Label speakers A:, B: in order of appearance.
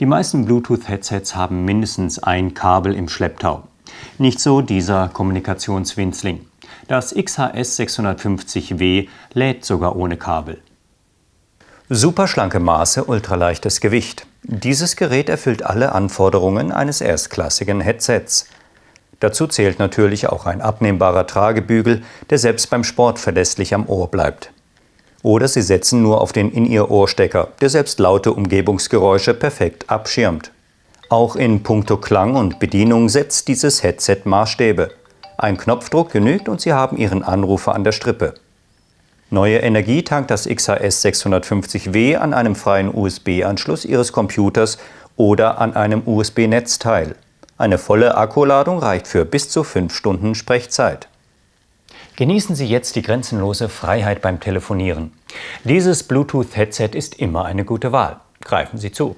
A: Die meisten Bluetooth-Headsets haben mindestens ein Kabel im Schlepptau. Nicht so dieser Kommunikationswinzling. Das XHS 650W lädt sogar ohne Kabel. Superschlanke Maße, ultraleichtes Gewicht. Dieses Gerät erfüllt alle Anforderungen eines erstklassigen Headsets. Dazu zählt natürlich auch ein abnehmbarer Tragebügel, der selbst beim Sport verlässlich am Ohr bleibt. Oder Sie setzen nur auf den In-Ear-Ohrstecker, der selbst laute Umgebungsgeräusche perfekt abschirmt. Auch in puncto Klang und Bedienung setzt dieses Headset Maßstäbe. Ein Knopfdruck genügt und Sie haben Ihren Anrufer an der Strippe. Neue Energie tankt das XHS 650W an einem freien USB-Anschluss Ihres Computers oder an einem USB-Netzteil. Eine volle Akkuladung reicht für bis zu 5 Stunden Sprechzeit. Genießen Sie jetzt die grenzenlose Freiheit beim Telefonieren. Dieses Bluetooth-Headset ist immer eine gute Wahl. Greifen Sie zu.